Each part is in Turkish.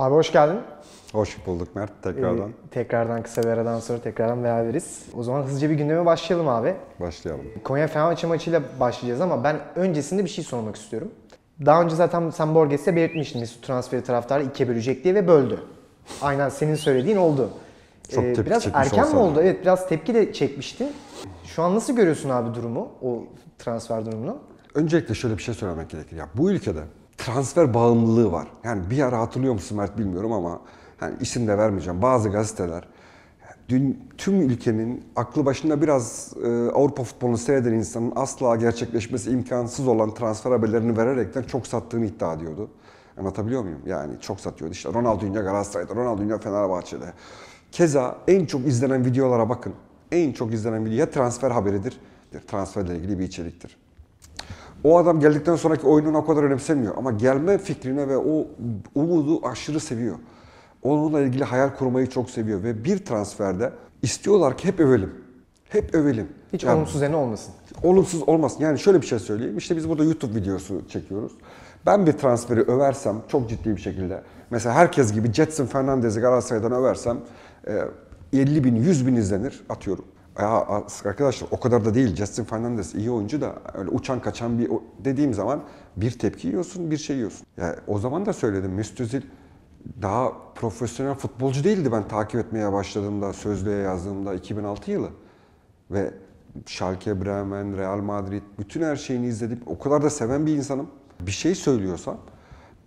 Abi hoş geldin. Hoş bulduk Mert tekrardan. Ee, tekrardan kısa bir aradan sonra tekrardan beraberiz. O zaman hızlıca bir gündeme başlayalım abi. Başlayalım. Konya Fenerbahçe maçıyla başlayacağız ama ben öncesinde bir şey sormak istiyorum. Daha önce zaten sen Borges'te belirtmiştin Mesut transferi taraftarı ikiye bölecek diye ve böldü. Aynen senin söylediğin oldu. Çok ee, tepki biraz çekmiş erken mi oldu? Evet biraz tepki de çekmişti. Şu an nasıl görüyorsun abi durumu? O transfer durumunu? Öncelikle şöyle bir şey söylemek gerekir. Ya bu ülkede transfer bağımlılığı var. Yani bir ara hatırlıyor musun Mert bilmiyorum ama yani isim de vermeyeceğim. Bazı gazeteler dün tüm ülkenin aklı başında biraz e, Avrupa futbolunu seyreden insanın asla gerçekleşmesi imkansız olan transfer haberlerini vererekten çok sattığını iddia ediyordu. Anlatabiliyor muyum? Yani çok satıyordu. İşte Ronaldinho Galatasaray'da, Dünya Fenerbahçe'de. Keza en çok izlenen videolara bakın. En çok izlenen video ya transfer haberidir, transferle ilgili bir içeriktir o adam geldikten sonraki oyununu o kadar önemsemiyor. Ama gelme fikrine ve o umudu aşırı seviyor. Onunla ilgili hayal kurmayı çok seviyor. Ve bir transferde istiyorlar ki hep övelim. Hep övelim. Hiç yani, olumsuz yanı olmasın. Olumsuz olmasın. Yani şöyle bir şey söyleyeyim. İşte biz burada YouTube videosu çekiyoruz. Ben bir transferi översem çok ciddi bir şekilde. Mesela herkes gibi Jetson Fernandez'i Galatasaray'dan översem 50 e, bin, 100 bin izlenir atıyorum arkadaşlar o kadar da değil Justin Fernandez iyi oyuncu da öyle uçan kaçan bir dediğim zaman bir tepki yiyorsun bir şey yiyorsun. Yani o zaman da söyledim Müstüzil daha profesyonel futbolcu değildi ben takip etmeye başladığımda, sözlüğe yazdığımda 2006 yılı. Ve Schalke, Bremen, Real Madrid bütün her şeyini izledim. O kadar da seven bir insanım. Bir şey söylüyorsam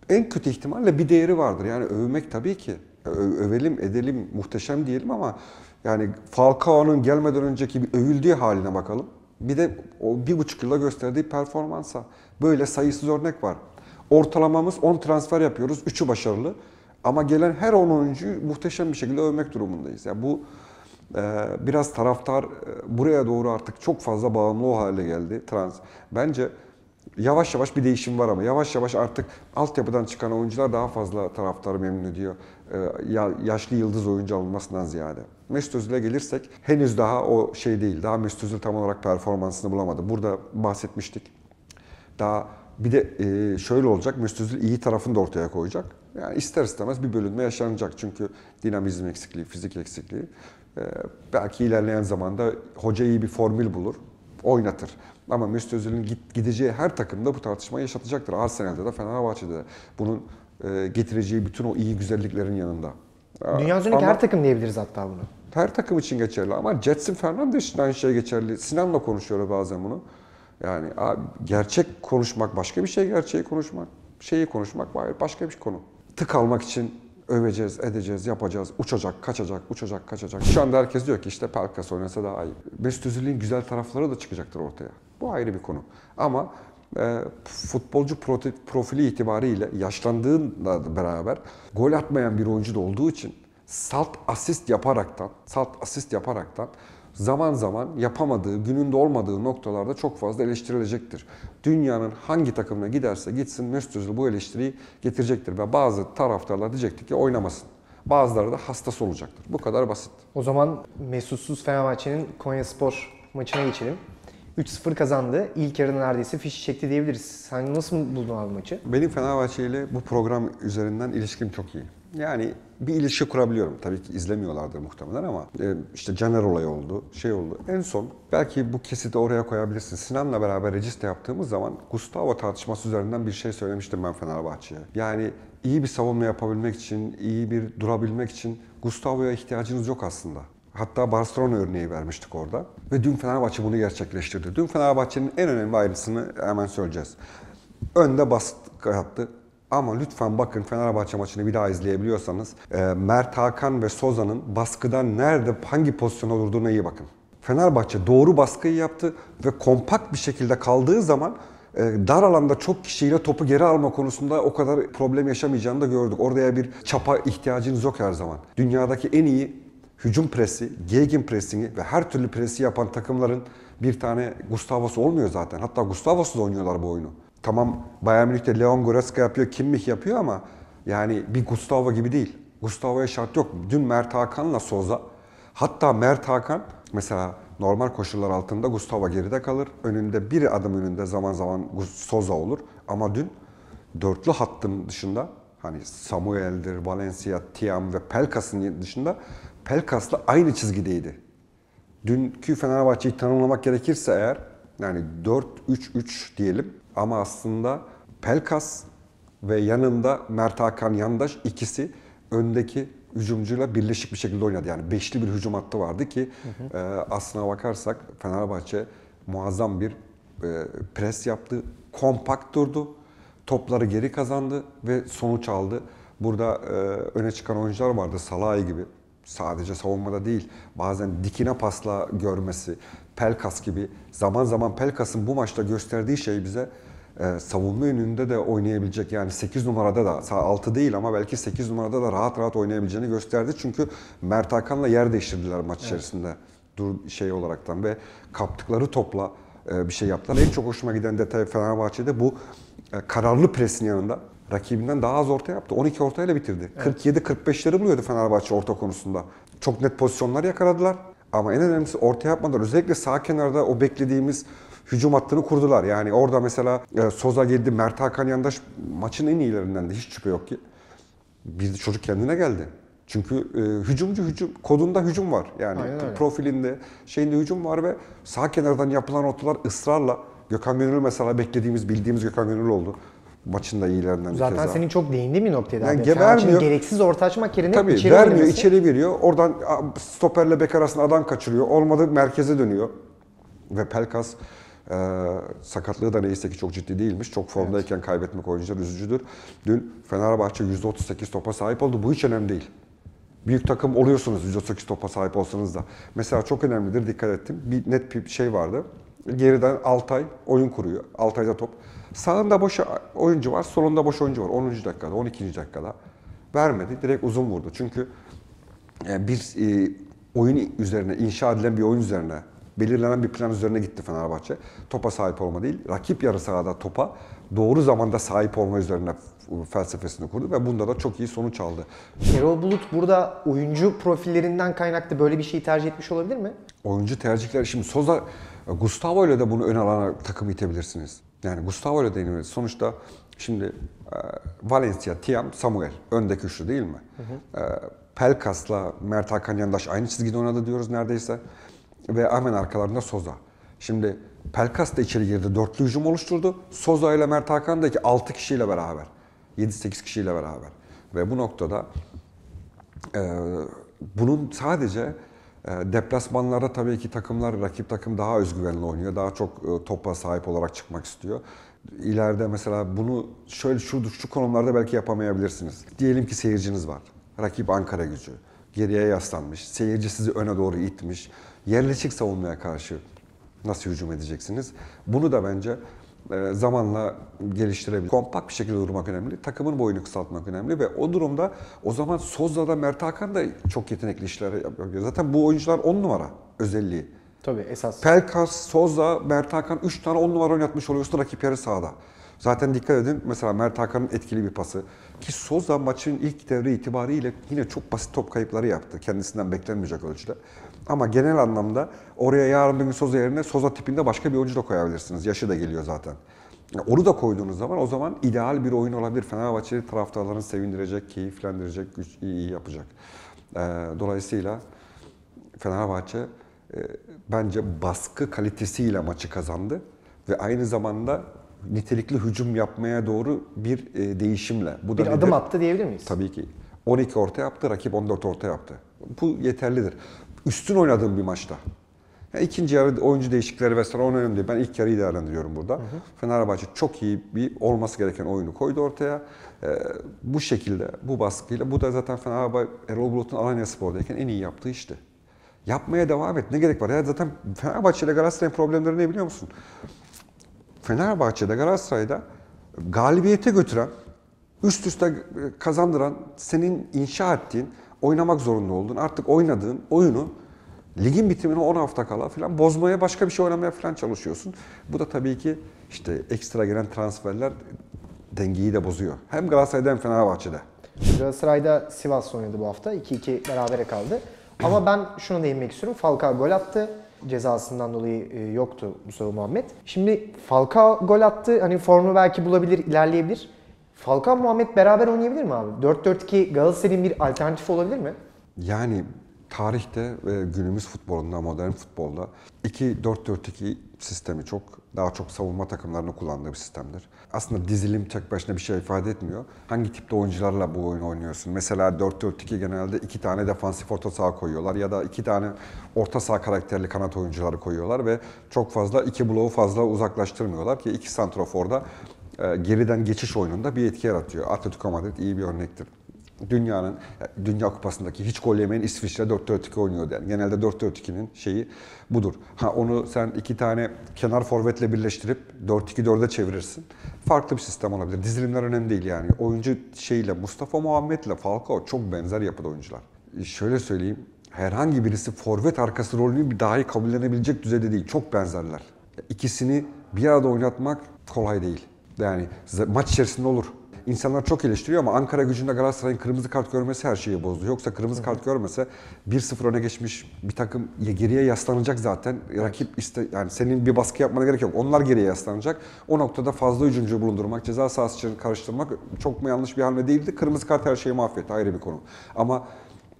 en kötü ihtimalle bir değeri vardır. Yani övmek tabii ki. Ö övelim, edelim, muhteşem diyelim ama yani Falcao'nun gelmeden önceki bir övüldüğü haline bakalım. Bir de o bir buçuk yılda gösterdiği performansa. Böyle sayısız örnek var. Ortalamamız 10 transfer yapıyoruz. 3'ü başarılı. Ama gelen her 10 oyuncuyu muhteşem bir şekilde övmek durumundayız. Yani bu e, biraz taraftar e, buraya doğru artık çok fazla bağımlı o hale geldi. Trans. Bence Yavaş yavaş bir değişim var ama yavaş yavaş artık altyapıdan çıkan oyuncular daha fazla taraftarı memnun ediyor. Ee, yaşlı yıldız oyuncu alınmasından ziyade. Mesut Özil'e gelirsek henüz daha o şey değil. Daha Mesut Özil tam olarak performansını bulamadı. Burada bahsetmiştik. Daha bir de e, şöyle olacak. Mesut Özil iyi tarafını da ortaya koyacak. Yani ister istemez bir bölünme yaşanacak. Çünkü dinamizm eksikliği, fizik eksikliği. Ee, belki ilerleyen zamanda hoca iyi bir formül bulur oynatır. Ama Mesut Özil'in gideceği her takımda bu tartışmayı yaşatacaktır. Arsenal'de de Fenerbahçe'de de. Bunun e, getireceği bütün o iyi güzelliklerin yanında. Dünya üzerindeki her takım diyebiliriz hatta bunu. Her takım için geçerli ama Jetson Fernandes için aynı şey geçerli. Sinan'la konuşuyor bazen bunu. Yani abi, gerçek konuşmak başka bir şey, gerçeği konuşmak, şeyi konuşmak başka bir konu. Tık almak için öveceğiz, edeceğiz, yapacağız. Uçacak, kaçacak, uçacak, kaçacak. Şu anda herkes diyor ki işte Pelkas oynasa daha iyi. Mesut güzel tarafları da çıkacaktır ortaya. Bu ayrı bir konu. Ama e, futbolcu profili itibariyle yaşlandığında beraber gol atmayan bir oyuncu da olduğu için salt asist yaparaktan, salt asist yaparaktan zaman zaman yapamadığı, gününde olmadığı noktalarda çok fazla eleştirilecektir. Dünyanın hangi takımına giderse gitsin Mesut bu eleştiriyi getirecektir ve bazı taraftarlar diyecektir ki oynamasın. Bazıları da hastası olacaktır. Bu kadar basit. O zaman Mesutsuz Fenerbahçe'nin Konya Spor maçına geçelim. 3-0 kazandı. İlk yarıda neredeyse fişi çekti diyebiliriz. Sen nasıl buldun abi maçı? Benim Fenerbahçe ile bu program üzerinden ilişkim çok iyi yani bir ilişki kurabiliyorum. Tabii ki izlemiyorlardır muhtemelen ama e, işte Caner olayı oldu, şey oldu. En son belki bu kesiti oraya koyabilirsin. Sinan'la beraber registe yaptığımız zaman Gustavo tartışması üzerinden bir şey söylemiştim ben Fenerbahçe'ye. Yani iyi bir savunma yapabilmek için, iyi bir durabilmek için Gustavo'ya ihtiyacınız yok aslında. Hatta Barcelona örneği vermiştik orada. Ve dün Fenerbahçe bunu gerçekleştirdi. Dün Fenerbahçe'nin en önemli ayrıntısını hemen söyleyeceğiz. Önde baskı yaptı. Ama lütfen bakın Fenerbahçe maçını bir daha izleyebiliyorsanız e, Mert Hakan ve Soza'nın baskıdan nerede hangi pozisyona durduğuna iyi bakın. Fenerbahçe doğru baskıyı yaptı ve kompakt bir şekilde kaldığı zaman e, dar alanda çok kişiyle topu geri alma konusunda o kadar problem yaşamayacağını da gördük. Oraya bir çapa ihtiyacınız yok her zaman. Dünyadaki en iyi hücum presi, gegen presini ve her türlü presi yapan takımların bir tane Gustavosu olmuyor zaten. Hatta Gustavosu da oynuyorlar bu oyunu tamam Bayern Münih'te Leon Goretzka yapıyor, Kimmich yapıyor ama yani bir Gustavo gibi değil. Gustavo'ya şart yok. Dün Mert Hakan'la Soza. Hatta Mert Hakan mesela normal koşullar altında Gustavo geride kalır. Önünde bir adım önünde zaman zaman Soza olur. Ama dün dörtlü hattın dışında hani Samuel'dir, Valencia, Tiam ve Pelkas'ın dışında Pelkas'la aynı çizgideydi. Dünkü Fenerbahçe'yi tanımlamak gerekirse eğer yani 4-3-3 diyelim. Ama aslında Pelkas ve yanında Mert Hakan Yandaş ikisi öndeki hücumcuyla birleşik bir şekilde oynadı. Yani beşli bir hücum hattı vardı ki hı hı. E, aslına bakarsak Fenerbahçe muazzam bir e, pres yaptı. Kompakt durdu. Topları geri kazandı ve sonuç aldı. Burada e, öne çıkan oyuncular vardı. Salay gibi. Sadece savunmada değil. Bazen dikine pasla görmesi, Pelkas gibi zaman zaman Pelkas'ın bu maçta gösterdiği şey bize e, savunma yönünde de oynayabilecek yani 8 numarada da sağ 6 değil ama belki 8 numarada da rahat rahat oynayabileceğini gösterdi. Çünkü Mert Hakan'la yer değiştirdiler maç evet. içerisinde dur şey olaraktan ve kaptıkları topla e, bir şey yaptılar. En çok hoşuma giden detay Fenerbahçe'de bu e, kararlı presin yanında rakibinden daha az orta yaptı. 12 ortayla bitirdi. Evet. 47-45'leri buluyordu Fenerbahçe orta konusunda. Çok net pozisyonlar yakaladılar. Ama en önemlisi orta yapmadılar özellikle sağ kenarda o beklediğimiz hücum hattını kurdular. Yani orada mesela e, Soza geldi, Mert Hakan Yandaş maçın en iyilerinden de hiç şüphe yok ki. Bir çocuk kendine geldi. Çünkü e, hücumcu hücum kodunda hücum var. Yani Aynen profilinde şeyinde hücum var ve sağ kenardan yapılan ortalar ısrarla Gökhan Gönül mesela beklediğimiz, bildiğimiz Gökhan Gönül oldu. Maçın iyilerinden Zaten bir kez daha. senin çok değindiğin bir noktaydı yani abi. Gebermiyor. gereksiz orta açmak yerine Tabii, içeri vermiyor, oynaması. içeri veriyor. Oradan stoperle bek arasında adam kaçırıyor. Olmadı merkeze dönüyor. Ve Pelkas e, sakatlığı da neyse ki çok ciddi değilmiş. Çok formdayken evet. kaybetmek oyuncular üzücüdür. Dün Fenerbahçe %38 topa sahip oldu. Bu hiç önemli değil. Büyük takım oluyorsunuz %38 topa sahip olsanız da. Mesela çok önemlidir dikkat ettim. Bir net bir şey vardı. Geriden Altay oyun kuruyor. Altay'da top. Sağında boş oyuncu var, solunda boş oyuncu var. 10. dakikada, 12. dakikada vermedi. Direkt uzun vurdu. Çünkü e, bir e, oyun üzerine, inşa edilen bir oyun üzerine, belirlenen bir plan üzerine gitti Fenerbahçe. Topa sahip olma değil, rakip yarı sahada topa doğru zamanda sahip olma üzerine felsefesini kurdu ve bunda da çok iyi sonuç aldı. Erol Bulut burada oyuncu profillerinden kaynaklı böyle bir şey tercih etmiş olabilir mi? Oyuncu tercihler, şimdi Soza, Gustavo ile de bunu ön alana takım itebilirsiniz. Yani Gustavo ile denilmedi. Sonuçta şimdi e, Valencia, Tiam, Samuel öndeki üçlü değil mi? Hı hı. E, Pelkas'la Mert Hakan Yandaş aynı çizgide oynadı diyoruz neredeyse. Ve hemen arkalarında Soza. Şimdi Pelkas da içeri girdi. Dörtlü hücum oluşturdu. Soza ile Mert Hakan da ki 6 kişiyle beraber. 7-8 kişiyle beraber. Ve bu noktada e, bunun sadece ee, deplasmanlarda tabii ki takımlar, rakip takım daha özgüvenli oynuyor. Daha çok e, topa sahip olarak çıkmak istiyor. İleride mesela bunu şöyle şu, şu konumlarda belki yapamayabilirsiniz. Diyelim ki seyirciniz var. Rakip Ankara gücü. Geriye yaslanmış. Seyirci sizi öne doğru itmiş. Yerleşik savunmaya karşı nasıl hücum edeceksiniz? Bunu da bence e, zamanla geliştirebilir. Kompakt bir şekilde durmak önemli. Takımın boyunu kısaltmak önemli ve o durumda o zaman da Mert Hakan da çok yetenekli işler yapıyor. Zaten bu oyuncular on numara özelliği. Tabii esas. Pelkas, Sozla, Mert Hakan 3 tane 10 numara oynatmış oluyorsun rakip yarı sahada. Zaten dikkat edin mesela Mert Hakan'ın etkili bir pası. Ki Sozda maçın ilk devre itibariyle yine çok basit top kayıpları yaptı. Kendisinden beklenmeyecek ölçüde. Ama genel anlamda oraya yarın bir gün Soza yerine Soza tipinde başka bir oyuncu da koyabilirsiniz. Yaşı da geliyor zaten. Onu da koyduğunuz zaman o zaman ideal bir oyun olabilir. Fenerbahçeli taraftarlarını sevindirecek, keyiflendirecek, güç, iyi yapacak. Ee, dolayısıyla Fenerbahçe e, bence baskı kalitesiyle maçı kazandı. Ve aynı zamanda nitelikli hücum yapmaya doğru bir e, değişimle. Bu da bir nedir? adım attı diyebilir miyiz? Tabii ki. 12 orta yaptı, rakip 14 orta yaptı. Bu yeterlidir üstün oynadığım bir maçta. Yani ikinci yarı oyuncu değişiklikleri vesaire onun önemli değil. Ben ilk yarıyı değerlendiriyorum burada. Hı hı. Fenerbahçe çok iyi bir olması gereken oyunu koydu ortaya. Ee, bu şekilde, bu baskıyla. Bu da zaten Fenerbahçe Erol Bulut'un Alanya Spor'dayken en iyi yaptığı işti. Yapmaya devam et. Ne gerek var? Ya zaten Fenerbahçe ile Galatasaray'ın problemleri ne biliyor musun? Fenerbahçe'de Galatasaray'da galibiyete götüren, üst üste kazandıran, senin inşa ettiğin oynamak zorunda oldun. Artık oynadığın oyunu ligin bitimine 10 hafta kala falan bozmaya başka bir şey oynamaya falan çalışıyorsun. Bu da tabii ki işte ekstra gelen transferler dengeyi de bozuyor. Hem Galatasaray'da hem Fenerbahçe'de. Galatasaray'da Sivas oynadı bu hafta. 2-2 berabere kaldı. Ama ben şunu değinmek istiyorum. Falcao gol attı. Cezasından dolayı e, yoktu Mustafa Muhammed. Şimdi Falcao gol attı. Hani formu belki bulabilir, ilerleyebilir. Falcao Muhammed beraber oynayabilir mi abi? 4-4-2 Galatasaray'ın bir alternatifi olabilir mi? Yani tarihte ve günümüz futbolunda, modern futbolda 2-4-4-2 sistemi çok daha çok savunma takımlarını kullandığı bir sistemdir. Aslında dizilim tek başına bir şey ifade etmiyor. Hangi tipte oyuncularla bu oyunu oynuyorsun? Mesela 4-4-2 genelde iki tane defansif orta saha koyuyorlar ya da iki tane orta saha karakterli kanat oyuncuları koyuyorlar ve çok fazla iki bloğu fazla uzaklaştırmıyorlar ki iki santroforda e, geriden geçiş oyununda bir etki yaratıyor. Atletico Madrid iyi bir örnektir. Dünyanın e, Dünya Kupası'ndaki hiç gol yemeyen İsviçre 4-4-2 oynuyordu. Yani genelde 4-4-2'nin şeyi budur. Ha onu sen iki tane kenar forvetle birleştirip 4-2-4'e çevirirsin. Farklı bir sistem olabilir. Dizilimler önemli değil yani. Oyuncu şeyle Mustafa Muhammed'le Falcao çok benzer yapıda oyuncular. E, şöyle söyleyeyim. Herhangi birisi forvet arkası rolünü bir dahi kabullenebilecek düzeyde değil. Çok benzerler. İkisini bir arada oynatmak kolay değil. Yani maç içerisinde olur. İnsanlar çok eleştiriyor ama Ankara gücünde Galatasaray'ın kırmızı kart görmesi her şeyi bozdu. Yoksa kırmızı kart görmese 1-0 öne geçmiş bir takım geriye yaslanacak zaten. Rakip iste yani senin bir baskı yapmana gerek yok. Onlar geriye yaslanacak. O noktada fazla hücumcu bulundurmak, ceza sahası için karıştırmak çok mu yanlış bir hamle değildi. Kırmızı kart her şeyi mahvetti ayrı bir konu. Ama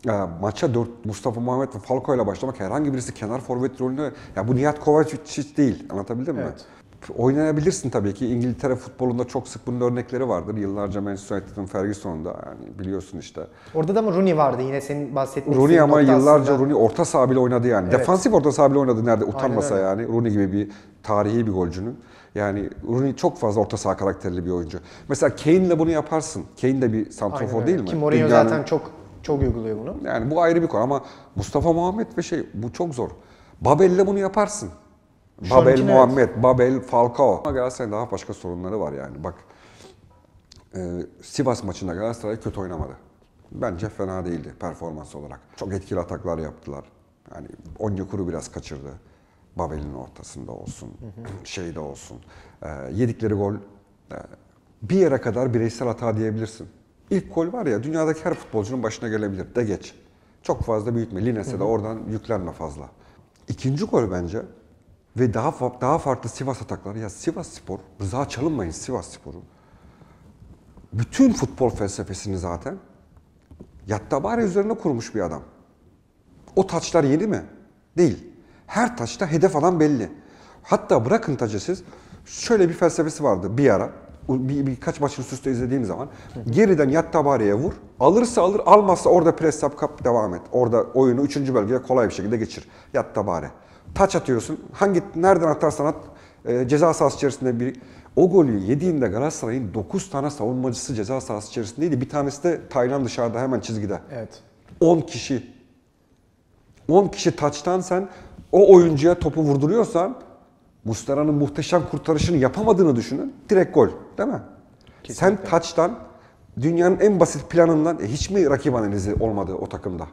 ya, e, maça 4 Mustafa Muhammed ve Falco ile başlamak herhangi birisi kenar forvet rolünü ya bu Nihat Kovacic değil. Anlatabildim evet. mi? Oynayabilirsin tabii ki. İngiltere futbolunda çok sık bunun örnekleri vardır. Yıllarca Manchester United'ın Ferguson'da yani biliyorsun işte. Orada da mı Rooney vardı yine senin bahsettiğin Rooney ama yıllarca aslında. Rooney orta saha bile oynadı yani. Evet. Defansif orta saha bile oynadı nerede utanmasa yani. Rooney gibi bir tarihi bir golcünün. Yani Rooney çok fazla orta saha karakterli bir oyuncu. Mesela Kane'le bunu yaparsın. Kane de bir santrofor değil mi? Ki Mourinho Dünyanın... zaten çok çok uyguluyor bunu. Yani bu ayrı bir konu ama Mustafa Muhammed ve şey bu çok zor. Babel'le bunu yaparsın. Babel ankine, Muhammed, evet. Babel Falcao. Ama Galatasaray'ın daha başka sorunları var yani. Bak e, Sivas maçında Galatasaray kötü oynamadı. Bence fena değildi performans olarak. Çok etkili ataklar yaptılar. Yani Onyekuru biraz kaçırdı. Babel'in ortasında olsun, şeyde olsun. E, yedikleri gol e, bir yere kadar bireysel hata diyebilirsin. İlk gol var ya dünyadaki her futbolcunun başına gelebilir. De geç. Çok fazla büyütme. Lines'e de oradan yüklenme fazla. İkinci gol bence ve daha daha farklı Sivas atakları. Ya Sivas Spor, Rıza çalınmayın Sivas Spor'u. Bütün futbol felsefesini zaten Yattabari üzerine kurmuş bir adam. O taçlar yeni mi? Değil. Her taçta hedef alan belli. Hatta bırakın taçı siz. Şöyle bir felsefesi vardı bir ara. Bir, birkaç maçın üst üste izlediğim zaman. Geriden Yattabari'ye vur. Alırsa alır, almazsa orada press yap, kap devam et. Orada oyunu 3. bölgeye kolay bir şekilde geçir. Yattabari. Taç atıyorsun. Hangi nereden atarsan at e, ceza sahası içerisinde bir o golü yediğinde Galatasaray'ın 9 tane savunmacısı ceza sahası içerisindeydi. Bir tanesi de Taylan dışarıda hemen çizgide. Evet. 10 kişi. 10 kişi taçtan sen o oyuncuya topu vurduruyorsan Mustera'nın muhteşem kurtarışını yapamadığını düşünün. Direkt gol değil mi? Kesinlikle. Sen taçtan dünyanın en basit planından e, hiç mi rakip analizi olmadı o takımda?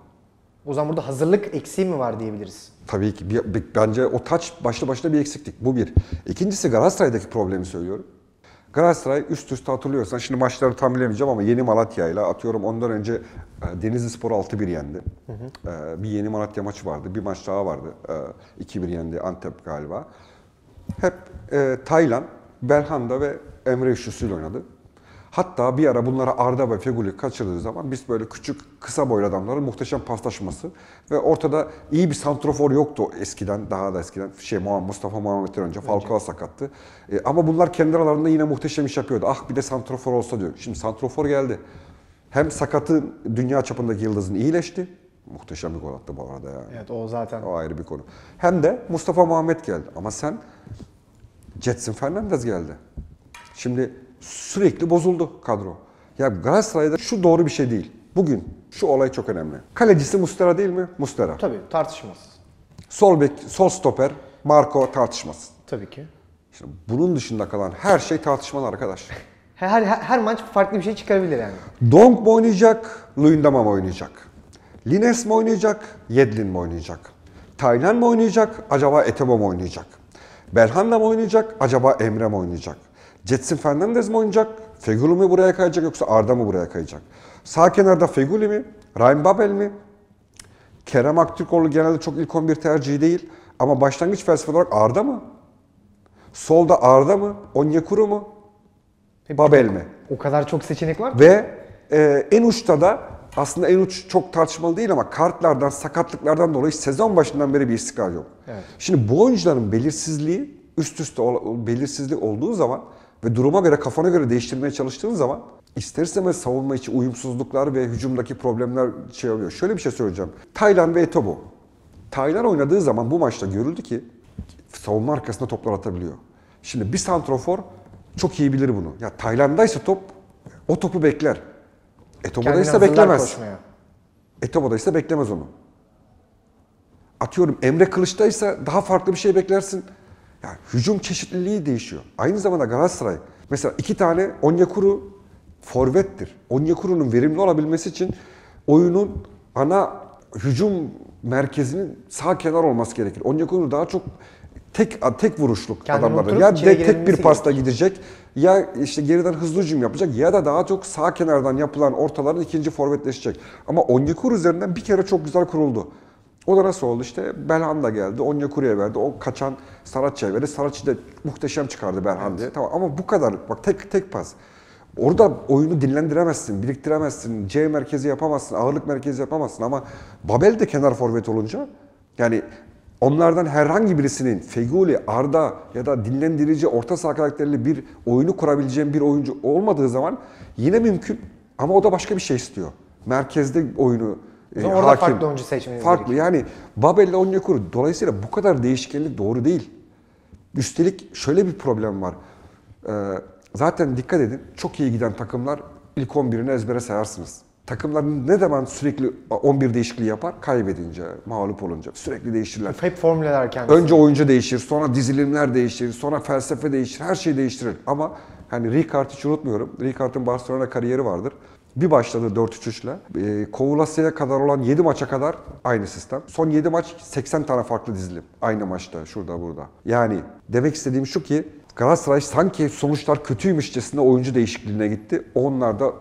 O zaman burada hazırlık eksiği mi var diyebiliriz? Tabii ki. Bir, bir, bence o taç başlı başına bir eksiklik. Bu bir. İkincisi Galatasaray'daki problemi söylüyorum. Galatasaray üst üste hatırlıyorsan şimdi maçları tam bilemeyeceğim ama yeni Malatya ile atıyorum ondan önce e, Denizli Spor 6-1 yendi. Hı hı. E, bir yeni Malatya maçı vardı. Bir maç daha vardı. 2-1 e, yendi Antep galiba. Hep e, Taylan, Berhanda ve Emre Şusul oynadı. Hatta bir ara bunlara Arda ve Feguli kaçırdığı zaman biz böyle küçük kısa boylu adamların muhteşem paslaşması ve ortada iyi bir santrofor yoktu eskiden daha da eskiden şey Mustafa Muhammed'den önce Falcao sakattı. E, ama bunlar kendi aralarında yine muhteşem iş yapıyordu. Ah bir de santrofor olsa diyor. Şimdi santrofor geldi. Hem sakatı dünya çapındaki yıldızın iyileşti. Muhteşem bir gol attı bu arada yani. Evet o zaten. O ayrı bir konu. Hem de Mustafa Muhammed geldi. Ama sen Jetson Fernandez geldi. Şimdi sürekli bozuldu kadro. Ya Galatasaray'da şu doğru bir şey değil. Bugün şu olay çok önemli. Kalecisi Mustera değil mi? Mustera. Tabii tartışmasız. Sol bek, sol stoper Marco tartışmasız. Tabii ki. Şimdi bunun dışında kalan her şey tartışmalı arkadaş. Her, her, her maç farklı bir şey çıkarabilir yani. Donk mu oynayacak, Luyendama mı oynayacak? Lines mi oynayacak, Yedlin mi oynayacak? Taylan mı oynayacak, acaba Etebo mu oynayacak? Belhanda mı oynayacak, acaba Emre mi oynayacak? Jetson Fernandez mi oynayacak? Feguli mi buraya kayacak yoksa Arda mı buraya kayacak? Sağ kenarda Feguli mi? Ryan Babel mi? Kerem Aktürkoğlu genelde çok ilk 11 tercihi değil. Ama başlangıç felsefe olarak Arda mı? Solda Arda mı? Onyekuru mu? E, Babel mi? O kadar çok seçenek var ki. Ve e, en uçta da aslında en uç çok tartışmalı değil ama kartlardan, sakatlıklardan dolayı sezon başından beri bir istikrar yok. Evet. Şimdi bu oyuncuların belirsizliği, üst üste belirsizlik olduğu zaman ve duruma göre kafana göre değiştirmeye çalıştığın zaman ister istemez savunma içi uyumsuzluklar ve hücumdaki problemler şey oluyor. Şöyle bir şey söyleyeceğim. Taylan ve Etobo. Taylan oynadığı zaman bu maçta görüldü ki savunma arkasında toplar atabiliyor. Şimdi bir santrofor çok iyi bilir bunu. Ya Tayland'daysa top o topu bekler. Etobo'daysa beklemez. Koşmaya. Etobo'daysa beklemez onu. Atıyorum Emre Kılıç'taysa daha farklı bir şey beklersin. Yani hücum çeşitliliği değişiyor. Aynı zamanda Galatasaray mesela iki tane Onyekuru forvettir. Onyekuru'nun verimli olabilmesi için oyunun ana hücum merkezinin sağ kenar olması gerekir. Onyekuru daha çok tek tek vuruşluk Kendini adamlardan. Ya de, tek bir pasta gerekir. gidecek ya işte geriden hızlı hücum yapacak ya da daha çok sağ kenardan yapılan ortaların ikinci forvetleşecek. Ama Onyekuru üzerinden bir kere çok güzel kuruldu. O da nasıl oldu işte da geldi, Onyekuru'ya verdi, o kaçan Saraçı'ya verdi. Saraçı da muhteşem çıkardı Belhanda'ya. Evet. Tamam ama bu kadar bak tek tek pas. Orada oyunu dinlendiremezsin, biriktiremezsin, C merkezi yapamazsın, ağırlık merkezi yapamazsın ama Babel de kenar forvet olunca yani onlardan herhangi birisinin Feguli, Arda ya da dinlendirici orta saha karakterli bir oyunu kurabileceğin bir oyuncu olmadığı zaman yine mümkün ama o da başka bir şey istiyor. Merkezde oyunu e, orada hakim. farklı oyuncu seçmeniz Farklı gerekiyor. yani Babel ile Onyekuru dolayısıyla bu kadar değişkenlik doğru değil. Üstelik şöyle bir problem var. Ee, zaten dikkat edin çok iyi giden takımlar ilk 11'ini ezbere sayarsınız. Takımlar ne zaman sürekli 11 değişikliği yapar? Kaybedince, mağlup olunca. Sürekli değişirler. Hep formüleler kendisi. Önce oyuncu değişir, sonra dizilimler değişir, sonra felsefe değişir, her şey değiştirir. Ama hani Ricard'ı hiç unutmuyorum. Ricard'ın Barcelona kariyeri vardır. Bir başladı 4-3-3'le. E, ee, Kovulası'ya kadar olan 7 maça kadar aynı sistem. Son 7 maç 80 tane farklı dizilim. Aynı maçta şurada burada. Yani demek istediğim şu ki Galatasaray sanki sonuçlar kötüymüşçesine oyuncu değişikliğine gitti. Onlar da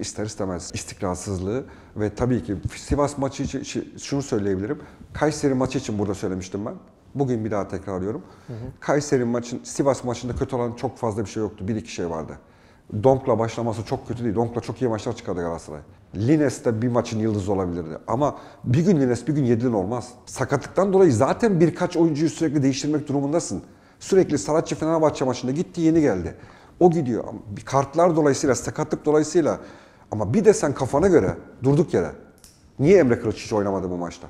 ister istemez istikrarsızlığı ve tabii ki Sivas maçı için şey, şunu söyleyebilirim. Kayseri maçı için burada söylemiştim ben. Bugün bir daha tekrarlıyorum. Hı hı. Kayseri maçın, Sivas maçında kötü olan çok fazla bir şey yoktu. Bir iki şey vardı. Donk'la başlaması çok kötü değil. Donk'la çok iyi maçlar çıkardı Galatasaray. Lines de bir maçın yıldızı olabilirdi. Ama bir gün Lines bir gün yedilin olmaz. Sakatlıktan dolayı zaten birkaç oyuncuyu sürekli değiştirmek durumundasın. Sürekli Saratçı Fenerbahçe maçında gitti yeni geldi. O gidiyor. Kartlar dolayısıyla, sakatlık dolayısıyla ama bir de sen kafana göre durduk yere. Niye Emre Kılıç hiç oynamadı bu maçta?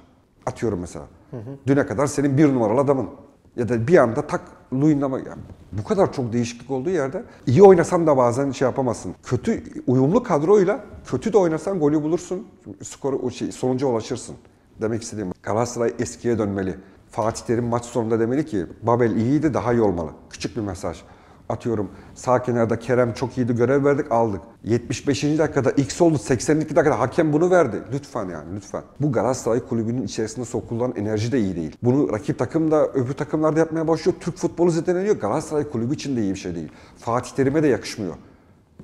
Atıyorum mesela. Hı hı. Düne kadar senin bir numaralı adamın. Ya da bir anda tak Luyend'a bu kadar çok değişiklik olduğu yerde iyi oynasan da bazen şey yapamazsın. Kötü uyumlu kadroyla kötü de oynasan golü bulursun. Skoru o şey, sonuca ulaşırsın. Demek istediğim Galatasaray eskiye dönmeli. Fatih Terim maç sonunda demeli ki Babel iyiydi daha iyi olmalı. Küçük bir mesaj atıyorum sağ kenarda Kerem çok iyiydi görev verdik aldık. 75. dakikada X oldu 82 dakikada hakem bunu verdi. Lütfen yani lütfen. Bu Galatasaray kulübünün içerisinde sokulan enerji de iyi değil. Bunu rakip takım da öbür takımlarda yapmaya başlıyor. Türk futbolu zedeleniyor. Galatasaray kulübü için de iyi bir şey değil. Fatih Terim'e de yakışmıyor.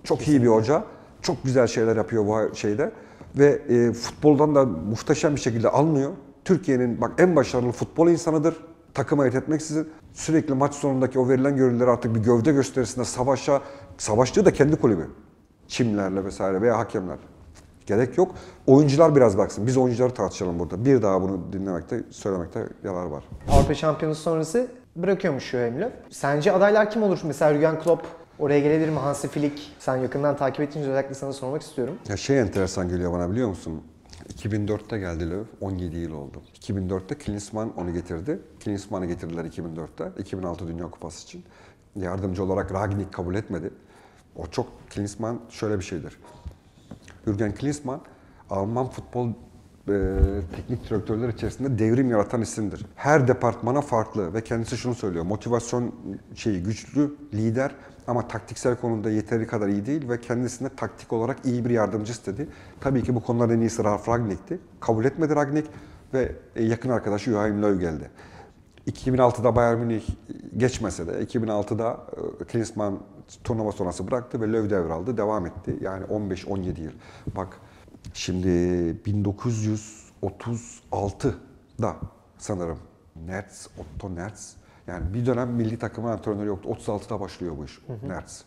Çok Kesinlikle. iyi bir hoca. Çok güzel şeyler yapıyor bu şeyde. Ve e, futboldan da muhteşem bir şekilde almıyor. Türkiye'nin bak en başarılı futbol insanıdır takım ayırt etmeksizin sürekli maç sonundaki o verilen görüntüleri artık bir gövde gösterisinde savaşa, savaştığı da kendi kulübü. Çimlerle vesaire veya hakemler Gerek yok. Oyuncular biraz baksın. Biz oyuncuları tartışalım burada. Bir daha bunu dinlemekte, söylemekte yarar var. Avrupa Şampiyonası sonrası bırakıyormuş Joachim Sence adaylar kim olur? Mesela Jürgen Klopp Oraya gelebilir mi Hansi Flick? Sen yakından takip ettiğince özellikle sana sormak istiyorum. Ya şey enteresan geliyor bana biliyor musun? 2004'te geldi Löw, 17 yıl oldu. 2004'te Klinsmann onu getirdi. Klinsmann'ı getirdiler 2004'te, 2006 Dünya Kupası için. Yardımcı olarak Ragnik kabul etmedi. O çok, Klinsmann şöyle bir şeydir. Jürgen Klinsmann, Alman futbol e, teknik direktörler içerisinde devrim yaratan isimdir. Her departmana farklı ve kendisi şunu söylüyor. Motivasyon şeyi güçlü, lider ama taktiksel konuda yeteri kadar iyi değil ve kendisine taktik olarak iyi bir yardımcı istedi. Tabii ki bu konularda en iyisi Ralf Ragnik'ti. Kabul etmedi Ragnik ve e, yakın arkadaşı Joachim Löw geldi. 2006'da Bayern Münih geçmese de 2006'da e, Klinsmann turnuva sonrası bıraktı ve Löw devraldı, devam etti. Yani 15-17 yıl. Bak şimdi 1936'da sanırım Nerz, Otto Nerz yani bir dönem milli takıma antrenörü yoktu. 36'da başlıyor bu iş hı hı. Nerts.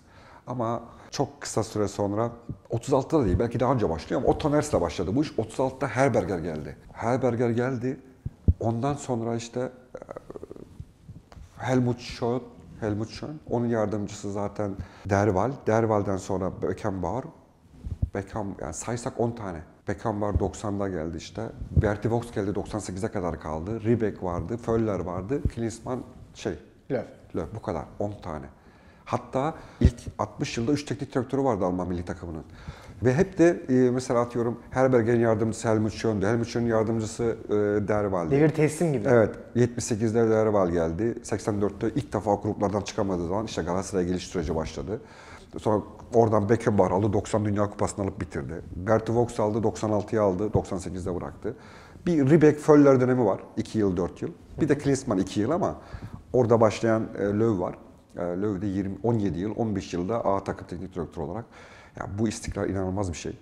Ama çok kısa süre sonra 36'da değil belki daha önce başlıyor ama Otto Nerts'le başladı bu iş. 36'da Herberger geldi. Herberger geldi. Ondan sonra işte e, Helmut Schön, Helmut Schön. Onun yardımcısı zaten Derval. Derval'den sonra Beckenbauer. Beckham yani saysak 10 tane. Beckham var 90'da geldi işte. Berti Vox geldi 98'e kadar kaldı. Ribek vardı, Föller vardı, Klinsmann şey. Löw. Löw bu kadar 10 tane. Hatta ilk 60 yılda 3 teknik direktörü vardı Alman milli takımının. Ve hep de e, mesela atıyorum Herbergen yardımcısı Helmut Schön'dü. Helmut Schön'ün yardımcısı e, Derval. Devir teslim gibi. Evet. 78'de Derval geldi. 84'te ilk defa gruplardan çıkamadığı zaman işte Galatasaray geliş süreci başladı. Sonra oradan Beckenbauer aldı. 90 Dünya Kupası'nı alıp bitirdi. Berti Vox aldı. 96'ya aldı. 98'de bıraktı. Bir Ribek Föller dönemi var. 2 yıl, 4 yıl. Bir de Klinsmann 2 yıl ama Orada başlayan e, Löw var. E, Löw de 20, 17 yıl, 15 yılda A takım teknik direktör olarak. Ya bu istikrar inanılmaz bir şey.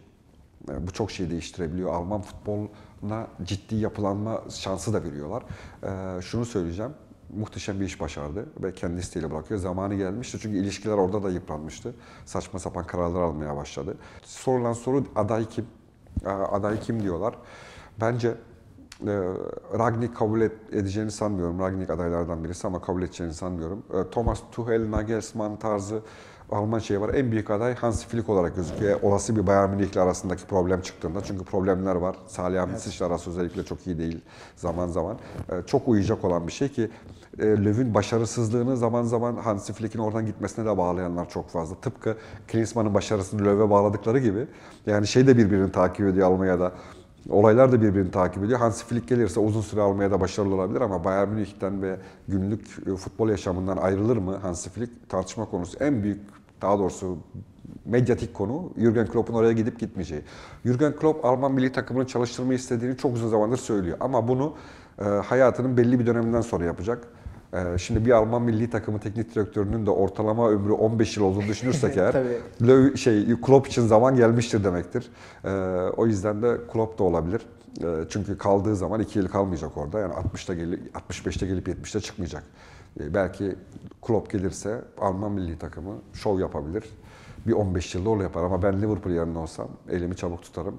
E, bu çok şey değiştirebiliyor. Alman futboluna ciddi yapılanma şansı da veriyorlar. E, şunu söyleyeceğim. Muhteşem bir iş başardı ve kendi isteğiyle bırakıyor. Zamanı gelmişti çünkü ilişkiler orada da yıpranmıştı. Saçma sapan kararlar almaya başladı. Sorulan soru aday kim? E, aday kim diyorlar. Bence e, Ragnik kabul edeceğini sanmıyorum. Ragnik adaylardan birisi ama kabul edeceğini sanmıyorum. E, Thomas Tuchel, Nagelsmann tarzı Alman şey var. En büyük aday Hansi Flick olarak gözüküyor. E, olası bir Bayern Münih'le arasındaki problem çıktığında. Çünkü problemler var. Salih Ahmet evet. arası özellikle çok iyi değil zaman zaman. Çok uyuyacak olan bir şey ki Löw'ün başarısızlığını zaman zaman Hansi Flick'in oradan gitmesine de bağlayanlar çok fazla. Tıpkı Klinsmann'ın başarısını Löw'e bağladıkları gibi. Yani şey de birbirini takip ediyor Almanya'da olaylar da birbirini takip ediyor. Hansi Flick gelirse uzun süre almaya da başarılı olabilir ama Bayern Münih'ten ve günlük e, futbol yaşamından ayrılır mı Hansi Flick tartışma konusu. En büyük daha doğrusu medyatik konu Jürgen Klopp'un oraya gidip gitmeyeceği. Jürgen Klopp Alman milli takımını çalıştırmayı istediğini çok uzun zamandır söylüyor ama bunu e, hayatının belli bir döneminden sonra yapacak. Ee, şimdi bir Alman milli takımı teknik direktörünün de ortalama ömrü 15 yıl olduğunu düşünürsek eğer Löw, şey, Klopp için zaman gelmiştir demektir. Ee, o yüzden de Klopp da olabilir. Ee, çünkü kaldığı zaman 2 yıl kalmayacak orada. Yani 60'ta gelip 65'te gelip 70'te çıkmayacak. Belki Klopp gelirse Alman milli takımı şov yapabilir. Bir 15 yılda onu yapar ama ben Liverpool yanında olsam elimi çabuk tutarım.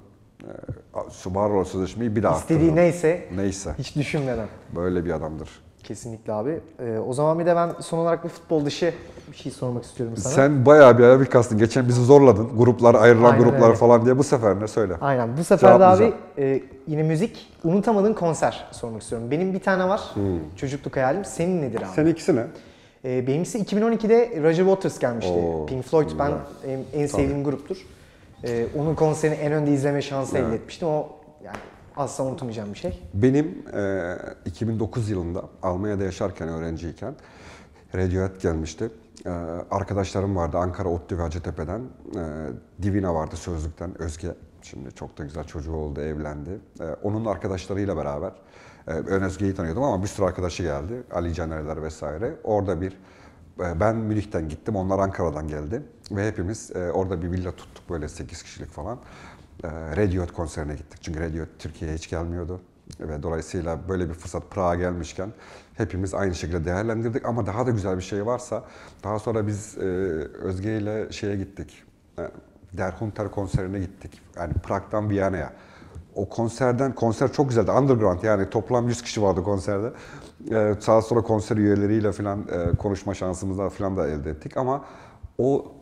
Subaru sözleşmeyi bir daha İstediği arttırırım. neyse, neyse hiç düşünmeden. Böyle bir adamdır. Kesinlikle abi. Ee, o zaman bir de ben son olarak bir futbol dışı bir şey sormak istiyorum sana. Sen bayağı bir ara bir kastın. Geçen bizi zorladın. Gruplar, ayrılan Aynen gruplar öyle. falan diye. Bu sefer ne söyle. Aynen. Bu sefer de abi e, yine müzik. Unutamadığın konser sormak istiyorum. Benim bir tane var. Hmm. Çocukluk hayalim. Senin nedir abi? Sen ikisi ne? E, benimkisi 2012'de Roger Waters gelmişti. Oo, Pink Floyd ben en, en sevdiğim gruptur. E, onun konserini en önde izleme şansı evet. elde etmiştim. O yani asla unutmayacağım bir şey? Benim e, 2009 yılında Almanya'da yaşarken, öğrenciyken Radiohead gelmişti. E, arkadaşlarım vardı Ankara, ODTÜ ve Hacettepe'den. E, Divina vardı Sözlük'ten, Özge. Şimdi çok da güzel çocuğu oldu, evlendi. E, onun arkadaşlarıyla beraber, e, ön Özge'yi tanıyordum ama bir sürü arkadaşı geldi. Ali Canerler vesaire. Orada bir ben Münih'ten gittim, onlar Ankara'dan geldi. Ve hepimiz orada bir villa tuttuk böyle 8 kişilik falan. Ee, Radiohead konserine gittik. Çünkü Radiohead Türkiye'ye hiç gelmiyordu. Ve dolayısıyla böyle bir fırsat Prag'a gelmişken hepimiz aynı şekilde değerlendirdik. Ama daha da güzel bir şey varsa daha sonra biz e, Özge ile şeye gittik. E, Derhunter konserine gittik. Yani Prag'dan Viyana'ya. O konserden, konser çok güzeldi. Underground yani toplam 100 kişi vardı konserde. Ee, daha sonra konser üyeleriyle falan e, konuşma şansımızda falan da elde ettik. Ama o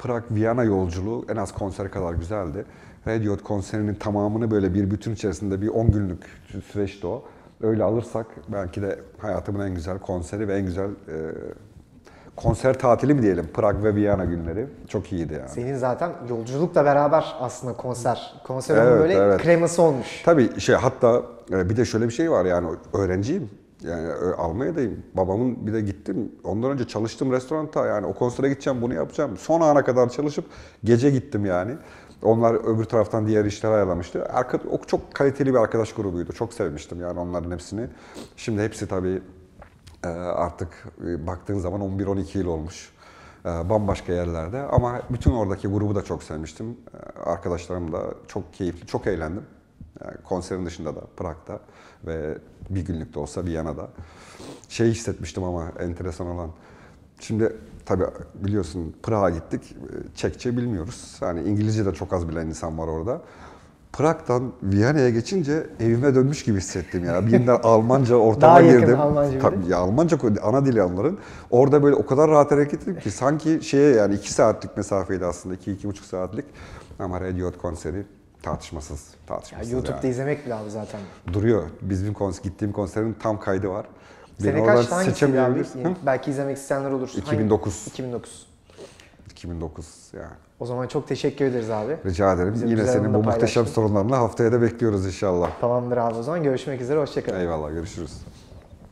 Prag-Viyana yolculuğu en az konser kadar güzeldi. Radiohead konserinin tamamını böyle bir bütün içerisinde bir 10 günlük süreçti o. Öyle alırsak belki de hayatımın en güzel konseri ve en güzel e, konser tatili mi diyelim Prag ve Viyana günleri çok iyiydi yani. Senin zaten yolculukla beraber aslında konser konser evet, böyle evet. kreması olmuş. Tabii şey hatta e, bir de şöyle bir şey var yani öğrenciyim yani e, Almanya'dayım. Babamın bir de gittim. Ondan önce çalıştım restoranta. Yani o konsere gideceğim bunu yapacağım. Son ana kadar çalışıp gece gittim yani. Onlar öbür taraftan diğer işler ayarlamıştı. Arka, o çok kaliteli bir arkadaş grubuydu. Çok sevmiştim yani onların hepsini. Şimdi hepsi tabii e, artık e, baktığın zaman 11-12 yıl olmuş. Bambaşka yerlerde ama bütün oradaki grubu da çok sevmiştim. Arkadaşlarım da çok keyifli, çok eğlendim. Yani konserin dışında da Prag'da ve bir günlük de olsa Viyana'da. Şey hissetmiştim ama enteresan olan. Şimdi tabii biliyorsun Prag'a gittik. Çekçe bilmiyoruz. Yani İngilizce de çok az bilen insan var orada. Prag'dan Viyana'ya geçince evime dönmüş gibi hissettim ya. Bir Birden Almanca ortama Daha girdim. Almanca Tabii ya Almanca ana dili onların. Orada böyle o kadar rahat hareket ettim ki sanki şeye yani iki saatlik mesafeydi aslında. iki, iki buçuk saatlik. Ama Radiohead konseri Tartışmasız, tartışmasız. Ya YouTube'da yani. izlemek bile abi zaten. Duruyor. Bizim kons gittiğim konserin tam kaydı var. Sene Beni kaç hangisiydi abi? Yani belki izlemek isteyenler olur. 2009. Hangi? 2009. 2009 yani. O zaman çok teşekkür ederiz abi. Rica ederim. Bizim Yine senin bu muhteşem sorunlarını haftaya da bekliyoruz inşallah. Tamamdır abi o zaman. Görüşmek üzere. Hoşçakalın. Eyvallah. Görüşürüz.